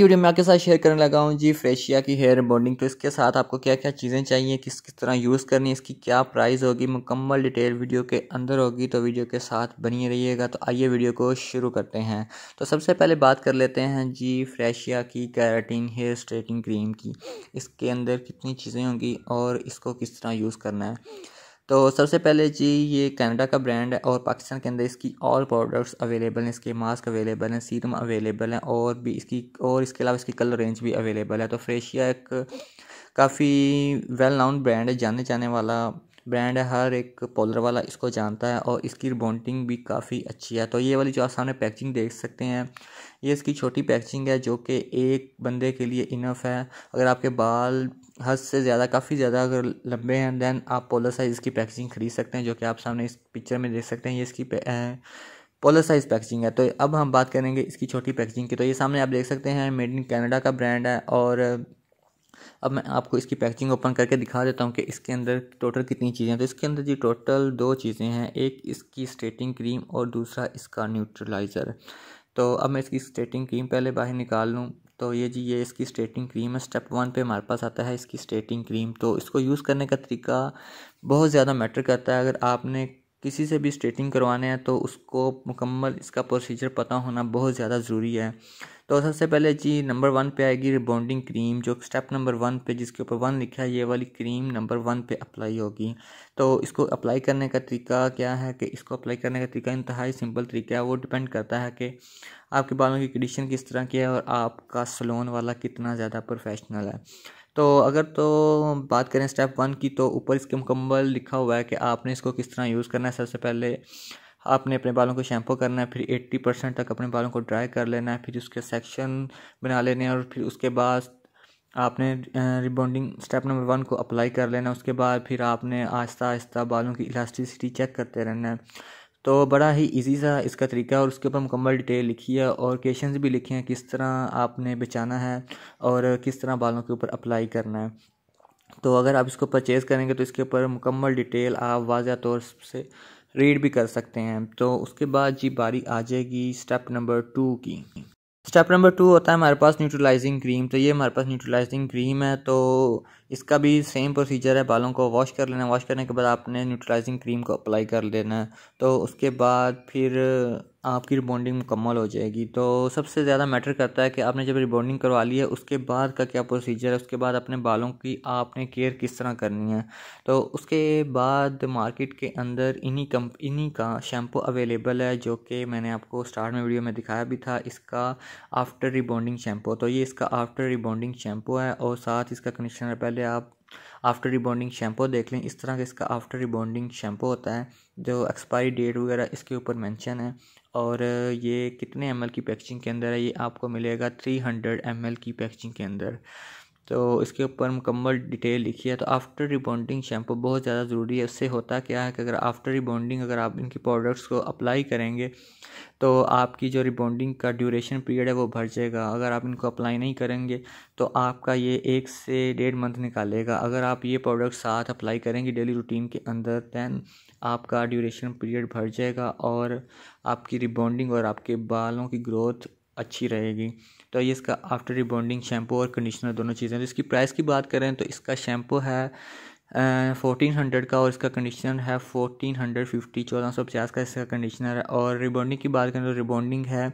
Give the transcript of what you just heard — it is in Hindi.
की वीडियो मैं आपके साथ शेयर करने लगा हूँ जी फ्रेशिया की हेयर बॉन्डिंग तो इसके साथ आपको क्या क्या चीज़ें चाहिए किस किस तरह यूज़ करनी है इसकी क्या प्राइस होगी मुकम्मल डिटेल वीडियो के अंदर होगी तो वीडियो के साथ बनी रहिएगा तो आइए वीडियो को शुरू करते हैं तो सबसे पहले बात कर लेते हैं जी फ्रेशिया की कैराटीन हेयर स्ट्रेटिंग क्रीम की इसके अंदर कितनी चीज़ें होंगी और इसको किस तरह यूज़ करना है तो सबसे पहले जी ये कनाडा का ब्रांड है और पाकिस्तान के अंदर इसकी और प्रोडक्ट्स अवेलेबल हैं इसके मास्क अवेलेबल हैं सीरम अवेलेबल हैं और भी इसकी और इसके अलावा इसकी कलर रेंज भी अवेलेबल है तो फ्रेशिया एक काफ़ी वेल नाउन ब्रांड है जाने जाने वाला ब्रांड है हर एक पॉलर वाला इसको जानता है और इसकी बॉन्डिंग भी काफ़ी अच्छी है तो ये वाली जो आप सामने पैकेजिंग देख सकते हैं ये इसकी छोटी पैकेजिंग है जो कि एक बंदे के लिए इनफ है अगर आपके बाल हद से ज़्यादा काफ़ी ज़्यादा अगर लंबे हैं दैन आप पोलर साइज़ इसकी पैकेजिंग खरीद सकते हैं जो कि आप सामने इस पिक्चर में देख सकते हैं ये इसकी पोलर साइज़ पैकेजिंग है तो अब हम बात करेंगे इसकी छोटी पैकेजिंग की तो ये सामने आप देख सकते हैं मेड इन कैनेडा का ब्रांड है और अब मैं आपको इसकी पैकेजिंग ओपन करके दिखा देता हूँ कि इसके अंदर टोटल कितनी चीज़ें हैं तो इसके अंदर जी टोटल दो चीज़ें हैं एक इसकी स्टेटिंग क्रीम और दूसरा इसका न्यूट्रलाइज़र तो अब मैं इसकी स्टेटिंग क्रीम पहले बाहर निकाल लूँ तो ये जी ये इसकी स्टेटिंग क्रीम है स्टेप वन पे हमारे पास आता है इसकी स्टेटिंग क्रीम तो इसको यूज़ करने का तरीका बहुत ज़्यादा मैटर करता है अगर आपने किसी से भी स्टेटिंग करवाने हैं तो उसको मुकम्मल इसका प्रोसीजर पता होना बहुत ज़्यादा ज़रूरी है तो सबसे पहले जी नंबर वन पे आएगी रिबॉन्डिंग क्रीम जो स्टेप नंबर वन पे जिसके ऊपर वन लिखा है ये वाली क्रीम नंबर वन पे अप्लाई होगी तो इसको अप्लाई करने का तरीका क्या है कि इसको अप्लाई करने का तरीका इंतहाई सिंपल तरीका है वो डिपेंड करता है कि आपके बालों की कंडीशन किस तरह की है और आपका सलोन वाला कितना ज़्यादा प्रोफेशनल है तो अगर तो बात करें स्टेप वन की तो ऊपर इसके मुकम्मल लिखा हुआ है कि आपने इसको किस तरह यूज़ करना है सबसे पहले आपने अपने बालों को शैम्पू करना है फिर एट्टी परसेंट तक अपने बालों को ड्राई कर लेना है फिर उसके सेक्शन बना लेने और फिर उसके बाद आपने रिबॉन्डिंग स्टेप नंबर वन को अप्लाई कर लेना उसके बाद फिर आपने आहिस्ता आहिस्ता बालों की इलास्टिसिटी चेक करते रहना है तो बड़ा ही इजी सा इसका तरीका और उसके ऊपर मुकम्मल डिटेल लिखी है और क्वेश्चन भी लिखे हैं किस तरह आपने बचाना है और किस तरह बालों के ऊपर अप्लाई करना है तो अगर आप इसको परचेज़ करेंगे तो इसके ऊपर मुकम्मल डिटेल आप वाजह तौर से रीड भी कर सकते हैं तो उसके बाद जी बारी आ जाएगी स्टेप नंबर टू की स्टेप नंबर टू होता है हमारे पास न्यूट्रलाइजिंग क्रीम तो ये हमारे पास न्यूट्रलाइजिंग क्रीम है तो इसका भी सेम प्रोसीजर है बालों को वॉश कर लेना वॉश करने के बाद आपने न्यूट्रलाइजिंग क्रीम को अप्लाई कर लेना है तो उसके बाद फिर आपकी रिबॉन्डिंग मुकम्मल हो जाएगी तो सबसे ज़्यादा मैटर करता है कि आपने जब रिबॉन्डिंग करवा ली है उसके बाद का क्या प्रोसीजर है उसके बाद अपने बालों की आपने केयर किस तरह करनी है तो उसके बाद मार्केट के अंदर इन्हीं कम इन्हीं का शैम्पू अवेलेबल है जो कि मैंने आपको स्टार्ट में वीडियो में दिखाया भी था इसका आफ्टर रिबॉन्डिंग शैम्पू तो ये इसका आफ्टर रिबॉन्डिंग शैम्पू है और साथ इसका कंडीशनर पहले पहले आप आफ्टर रिबॉन्डिंग शैम्पू देख लें इस तरह का इसका आफ्टर रिबॉन्डिंग शैम्पू होता है जो एक्सपायरी डेट वगैरह इसके ऊपर मेंशन है और ये कितने एम की पैकेजिंग के अंदर है ये आपको मिलेगा थ्री हंड्रेड एम की पैकेजिंग के अंदर तो इसके ऊपर मुकम्मल डिटेल लिखी है तो आफ्टर रिबॉन्डिंग शैम्पू बहुत ज़्यादा ज़रूरी है उससे होता क्या है कि अगर आफ्टर रिबॉन्डिंग अगर आप इनकी प्रोडक्ट्स को अप्लाई करेंगे तो आपकी जो रिबॉन्डिंग का ड्यूरेशन पीरियड है वो भर जाएगा अगर आप इनको अप्लाई नहीं करेंगे तो आपका ये एक से डेढ़ मंथ निकालेगा अगर आप ये प्रोडक्ट साथ अप्लाई करेंगे डेली रूटीन के अंदर दैन आपका ड्यूरेशन पीरियड भर जाएगा और आपकी रिबॉन्डिंग और आपके बालों की ग्रोथ अच्छी रहेगी तो ये इसका आफ्टर रिबॉन्डिंग शैम्पू और कंडीशनर दोनों चीज़ें तो इसकी प्राइस की बात करें तो इसका शैम्पू है फोर्टीन हंड्रेड का और इसका कंडीशनर है फोर्टीन हंड्रेड फिफ्टी चौदह सौ पचास का इसका कंडीशनर है और रिबॉन्डिंग की बात करें तो रिबॉन्डिंग है